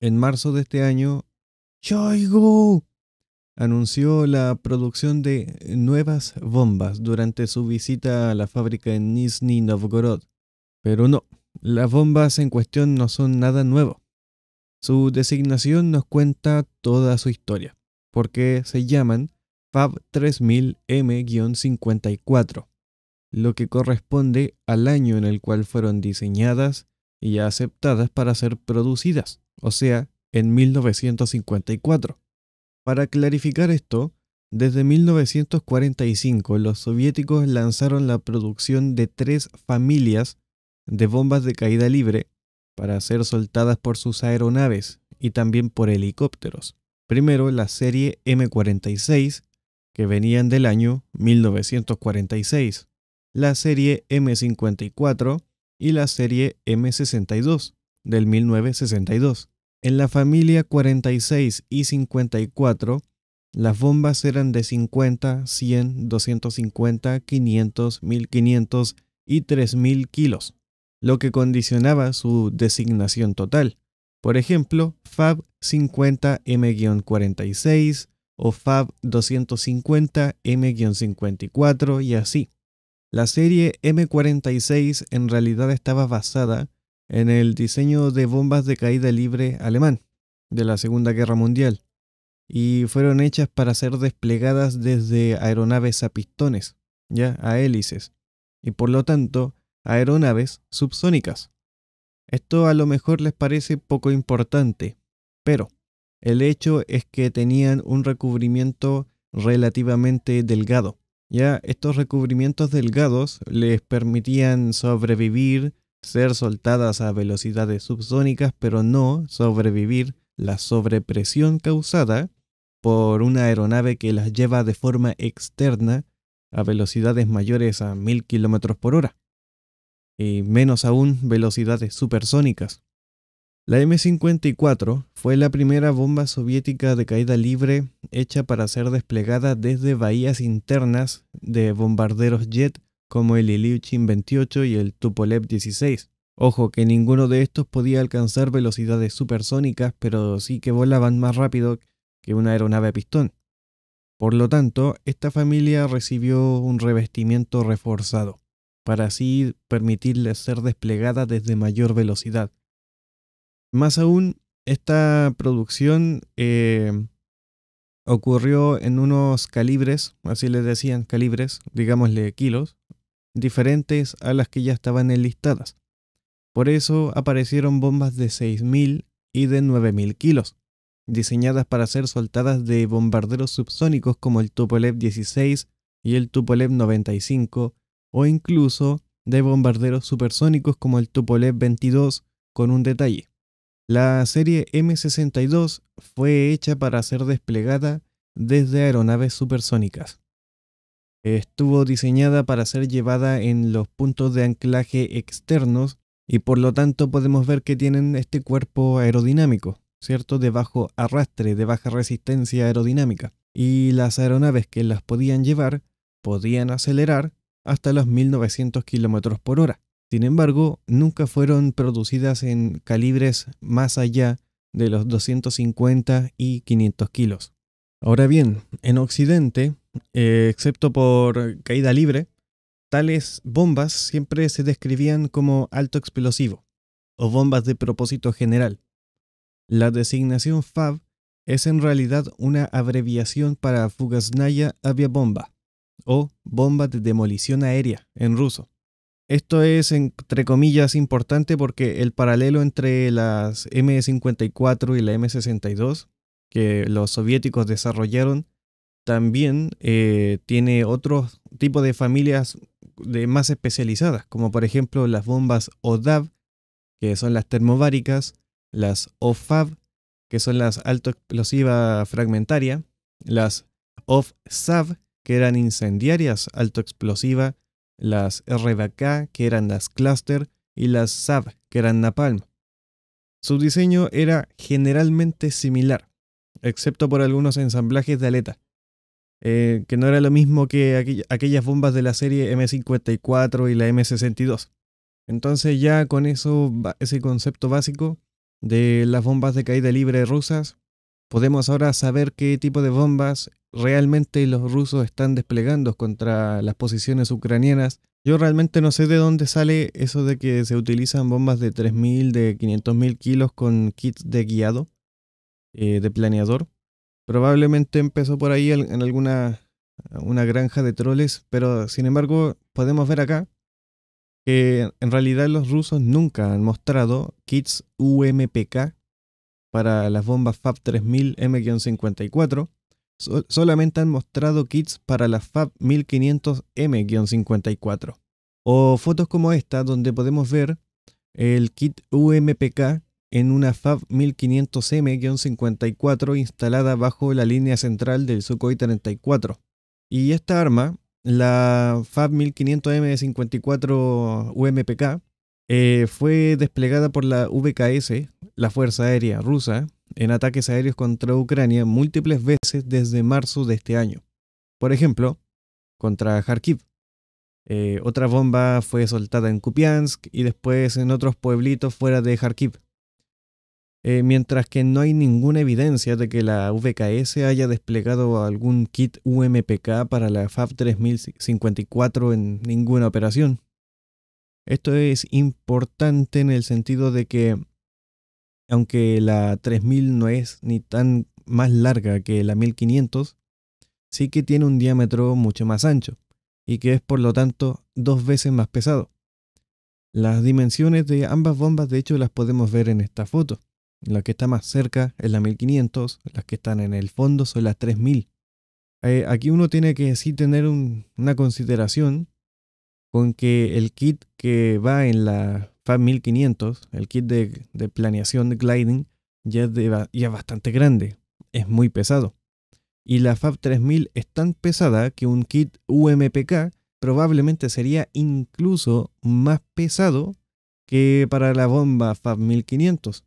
En marzo de este año, Choigo anunció la producción de nuevas bombas durante su visita a la fábrica en Nizhny Novgorod. Pero no, las bombas en cuestión no son nada nuevo. Su designación nos cuenta toda su historia, porque se llaman Fab 3000M-54, lo que corresponde al año en el cual fueron diseñadas y ya aceptadas para ser producidas, o sea, en 1954. Para clarificar esto, desde 1945 los soviéticos lanzaron la producción de tres familias de bombas de caída libre para ser soltadas por sus aeronaves y también por helicópteros. Primero la serie M46, que venían del año 1946, la serie M54, y la serie M62 del 1962. En la familia 46 y 54, las bombas eran de 50, 100, 250, 500, 1500 y 3000 kilos, lo que condicionaba su designación total. Por ejemplo, FAB 50M-46 o FAB 250M-54 y así. La serie M46 en realidad estaba basada en el diseño de bombas de caída libre alemán de la Segunda Guerra Mundial y fueron hechas para ser desplegadas desde aeronaves a pistones, ya a hélices, y por lo tanto aeronaves subsónicas. Esto a lo mejor les parece poco importante, pero el hecho es que tenían un recubrimiento relativamente delgado ya estos recubrimientos delgados les permitían sobrevivir, ser soltadas a velocidades subsónicas, pero no sobrevivir la sobrepresión causada por una aeronave que las lleva de forma externa a velocidades mayores a 1000 km por hora, y menos aún velocidades supersónicas. La M54 fue la primera bomba soviética de caída libre hecha para ser desplegada desde bahías internas de bombarderos jet como el Ilyushin 28 y el Tupolev 16. Ojo que ninguno de estos podía alcanzar velocidades supersónicas, pero sí que volaban más rápido que una aeronave a pistón. Por lo tanto, esta familia recibió un revestimiento reforzado, para así permitirle ser desplegada desde mayor velocidad más aún, esta producción eh, ocurrió en unos calibres, así le decían calibres, digámosle kilos, diferentes a las que ya estaban enlistadas. Por eso aparecieron bombas de 6.000 y de 9.000 kilos, diseñadas para ser soltadas de bombarderos subsónicos como el Tupolev 16 y el Tupolev 95, o incluso de bombarderos supersónicos como el Tupolev 22, con un detalle. La serie M62 fue hecha para ser desplegada desde aeronaves supersónicas. Estuvo diseñada para ser llevada en los puntos de anclaje externos y por lo tanto podemos ver que tienen este cuerpo aerodinámico, ¿cierto? De bajo arrastre, de baja resistencia aerodinámica. Y las aeronaves que las podían llevar podían acelerar hasta los 1900 km por hora. Sin embargo, nunca fueron producidas en calibres más allá de los 250 y 500 kilos. Ahora bien, en Occidente, eh, excepto por caída libre, tales bombas siempre se describían como alto explosivo o bombas de propósito general. La designación FAB es en realidad una abreviación para Fugasnaya Aviabomba o bomba de demolición aérea en ruso esto es, entre comillas, importante porque el paralelo entre las M54 y la M62 que los soviéticos desarrollaron también eh, tiene otro tipo de familias de más especializadas, como por ejemplo las bombas ODAV, que son las termobáricas, las OFAV, que son las alto explosiva fragmentaria, las OFSAV, que eran incendiarias alto explosiva las RBK, que eran las Cluster, y las SAB, que eran Napalm. Su diseño era generalmente similar, excepto por algunos ensamblajes de aleta, eh, que no era lo mismo que aquellas bombas de la serie M54 y la M62. Entonces ya con eso, ese concepto básico de las bombas de caída libre rusas, podemos ahora saber qué tipo de bombas realmente los rusos están desplegando contra las posiciones ucranianas. Yo realmente no sé de dónde sale eso de que se utilizan bombas de 3.000, de 500.000 kilos con kits de guiado, eh, de planeador. Probablemente empezó por ahí en alguna una granja de troles, pero sin embargo podemos ver acá que en realidad los rusos nunca han mostrado kits UMPK para las bombas FAB 3000 M-54 solamente han mostrado kits para la Fab 1500M-54. O fotos como esta donde podemos ver el kit UMPK en una Fab 1500M-54 instalada bajo la línea central del Sukhoi 34. Y esta arma, la Fab 1500M-54 UMPK, eh, fue desplegada por la VKS, la Fuerza Aérea Rusa, en ataques aéreos contra Ucrania múltiples veces desde marzo de este año. Por ejemplo, contra Kharkiv. Eh, otra bomba fue soltada en Kupiansk y después en otros pueblitos fuera de Kharkiv. Eh, mientras que no hay ninguna evidencia de que la VKS haya desplegado algún kit UMPK para la FAB 3054 en ninguna operación. Esto es importante en el sentido de que, aunque la 3000 no es ni tan más larga que la 1500, sí que tiene un diámetro mucho más ancho y que es por lo tanto dos veces más pesado. Las dimensiones de ambas bombas de hecho las podemos ver en esta foto. La que está más cerca es la 1500, las que están en el fondo son las 3000. Eh, aquí uno tiene que sí tener una consideración con que el kit que va en la Fab 1500, el kit de, planeación de gliding, ya es, ya bastante grande, es muy pesado. Y la Fab 3000 es tan pesada que un kit UMPK probablemente sería incluso más pesado que para la bomba Fab 1500.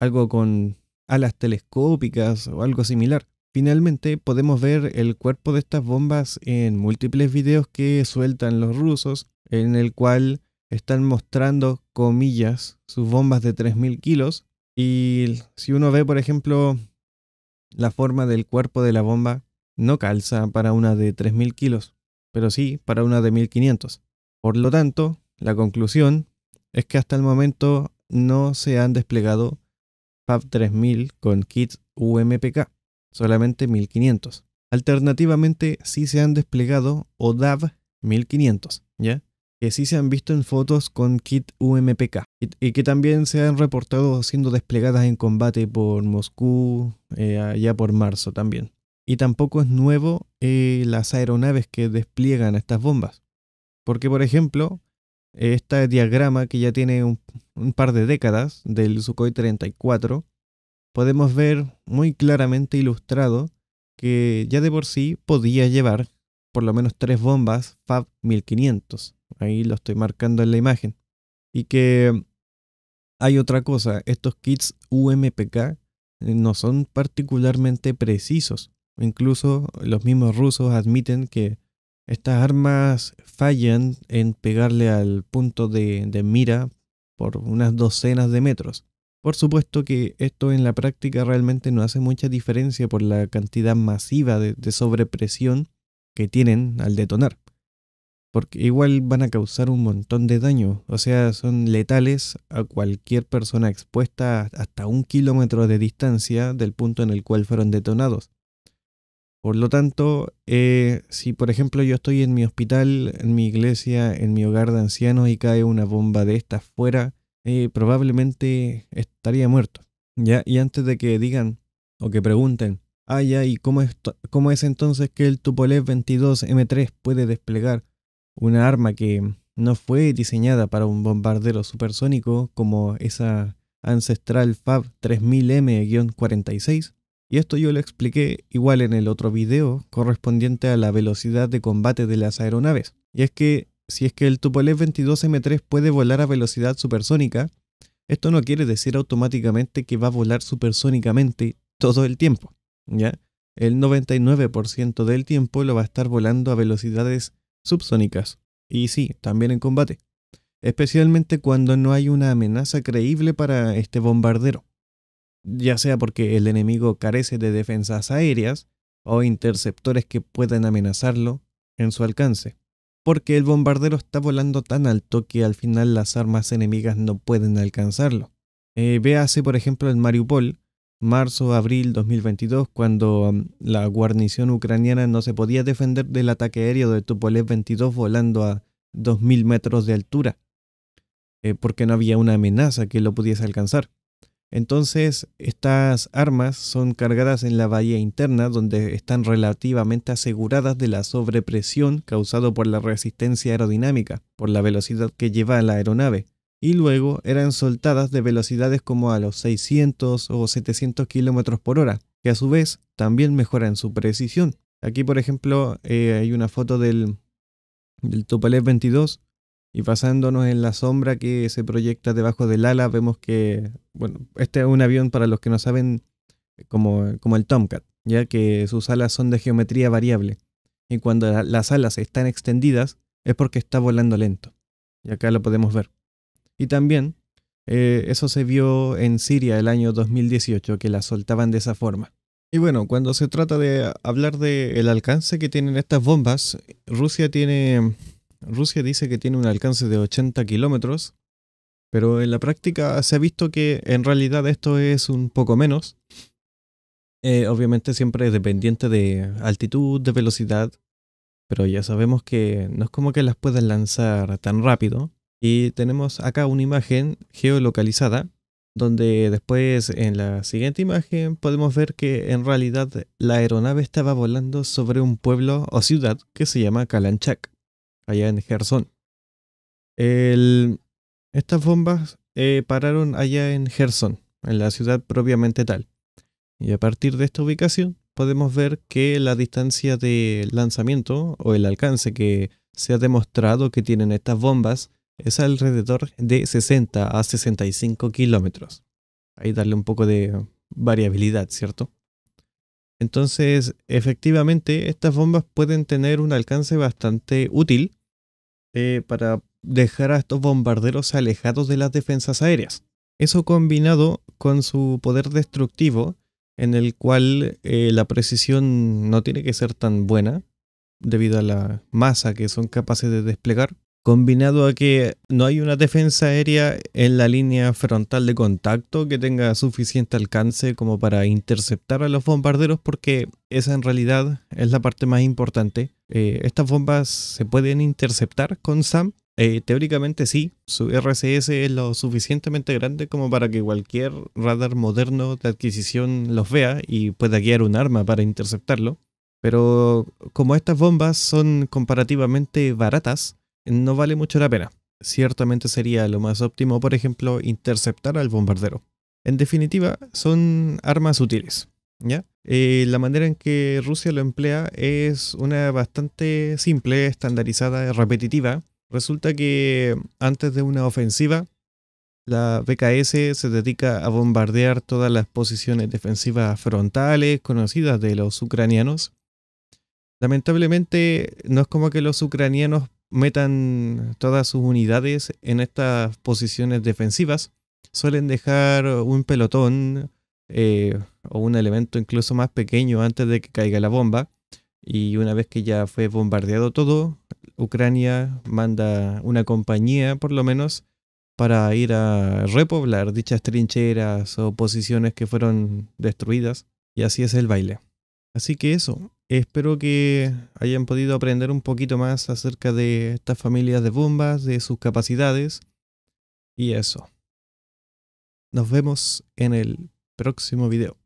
Algo con alas telescópicas o algo similar. Finalmente podemos ver el cuerpo de estas bombas en múltiples videos que sueltan los rusos, en el cual están mostrando, comillas, sus bombas de 3.000 kilos. Y si uno ve, por ejemplo, la forma del cuerpo de la bomba, no calza para una de 3.000 kilos, pero sí para una de 1.500. Por lo tanto, la conclusión es que hasta el momento no se han desplegado FAB 3000 con kits UMPK solamente 1500. Alternativamente, sí se han desplegado ODAV 1500, ¿ya? Que sí se han visto en fotos con kit UMPK y, que también se han reportado siendo desplegadas en combate por Moscú eh, allá por marzo también. Y tampoco es nuevo eh, las aeronaves que despliegan estas bombas. Porque, por ejemplo, este diagrama que ya tiene un, un par de décadas del Sukhoi 34 podemos ver muy claramente ilustrado que ya de por sí podía llevar por lo menos tres bombas Fab 1500. Ahí lo estoy marcando en la imagen. Y que hay otra cosa, estos kits UMPK eh, no son particularmente precisos. Incluso los mismos rusos admiten que estas armas fallan en pegarle al punto de, mira por unas docenas de metros. Por supuesto que esto en la práctica realmente no hace mucha diferencia por la cantidad masiva de, sobrepresión que tienen al detonar. Porque igual van a causar un montón de daño. O sea, son letales a cualquier persona expuesta hasta un kilómetro de distancia del punto en el cual fueron detonados. Por lo tanto, eh, si por ejemplo yo estoy en mi hospital, en mi iglesia, en mi hogar de ancianos y cae una bomba de estas fuera, eh, probablemente estaría muerto. ¿ya? Y antes de que digan o que pregunten, ah, ya, ¿y cómo es, cómo es entonces que el Tupolev 22M3 puede desplegar una arma que no fue diseñada para un bombardero supersónico como esa ancestral Fab 3000M-46? Y esto yo lo expliqué igual en el otro video correspondiente a la velocidad de combate de las aeronaves. Y es que si es que el Tupolev 22M3 puede volar a velocidad supersónica, esto no quiere decir automáticamente que va a volar supersónicamente todo el tiempo, ¿ya? El 99% del tiempo lo va a estar volando a velocidades subsónicas. Y sí, también en combate. Especialmente cuando no hay una amenaza creíble para este bombardero. Ya sea porque el enemigo carece de defensas aéreas o interceptores que puedan amenazarlo en su alcance porque el bombardero está volando tan alto que al final las armas enemigas no pueden alcanzarlo. Eh, véase, por ejemplo, en Mariupol, marzo-abril 2022, cuando um, la guarnición ucraniana no se podía defender del ataque aéreo de Tupolev 22 volando a 2.000 metros de altura, eh, porque no había una amenaza que lo pudiese alcanzar. Entonces, estas armas son cargadas en la bahía interna, donde están relativamente aseguradas de la sobrepresión causada por la resistencia aerodinámica, por la velocidad que lleva la aeronave, y luego eran soltadas de velocidades como a los 600 o 700 km por hora, que a su vez también mejoran su precisión. Aquí, por ejemplo, eh, hay una foto del, del Tupolev 22 y basándonos en la sombra que se proyecta debajo del ala, vemos que, bueno, este es un avión para los que no saben, como, el Tomcat, ya que sus alas son de geometría variable. Y cuando las alas están extendidas, es porque está volando lento. Y acá lo podemos ver. Y también, eh, eso se vio en Siria el año 2018, que las soltaban de esa forma. Y bueno, cuando se trata de hablar del alcance que tienen estas bombas, Rusia tiene Rusia dice que tiene un alcance de 80 kilómetros, pero en la práctica se ha visto que en realidad esto es un poco menos. Eh, obviamente siempre es dependiente de altitud, de velocidad, pero ya sabemos que no es como que las puedan lanzar tan rápido. Y tenemos acá una imagen geolocalizada, donde después en la siguiente imagen podemos ver que en realidad la aeronave estaba volando sobre un pueblo o ciudad que se llama Kalanchak allá en Gerson. estas bombas eh, pararon allá en Gerson, en la ciudad propiamente tal. Y a partir de esta ubicación podemos ver que la distancia de lanzamiento o el alcance que se ha demostrado que tienen estas bombas es alrededor de 60 a 65 kilómetros. Ahí darle un poco de variabilidad, ¿cierto? Entonces, efectivamente, estas bombas pueden tener un alcance bastante útil eh, para dejar a estos bombarderos alejados de las defensas aéreas. Eso combinado con su poder destructivo, en el cual eh, la precisión no tiene que ser tan buena, debido a la masa que son capaces de desplegar, combinado a que no hay una defensa aérea en la línea frontal de contacto que tenga suficiente alcance como para interceptar a los bombarderos, porque esa en realidad es la parte más importante. Eh, estas bombas se pueden interceptar con SAM. Eh, teóricamente sí, su RCS es lo suficientemente grande como para que cualquier radar moderno de adquisición los vea y pueda guiar un arma para interceptarlo. Pero como estas bombas son comparativamente baratas, no vale mucho la pena. Ciertamente sería lo más óptimo, por ejemplo, interceptar al bombardero. En definitiva, son armas útiles. ¿ya? Eh, la manera en que Rusia lo emplea es una bastante simple, estandarizada, y repetitiva. Resulta que antes de una ofensiva, la BKS se dedica a bombardear todas las posiciones defensivas frontales conocidas de los ucranianos. Lamentablemente, no es como que los ucranianos metan todas sus unidades en estas posiciones defensivas, suelen dejar un pelotón eh, o un elemento incluso más pequeño antes de que caiga la bomba. Y una vez que ya fue bombardeado todo, Ucrania manda una compañía, por lo menos, para ir a repoblar dichas trincheras o posiciones que fueron destruidas. Y así es el baile. Así que eso, Espero que hayan podido aprender un poquito más acerca de estas familias de bombas, de sus capacidades y eso. Nos vemos en el próximo video.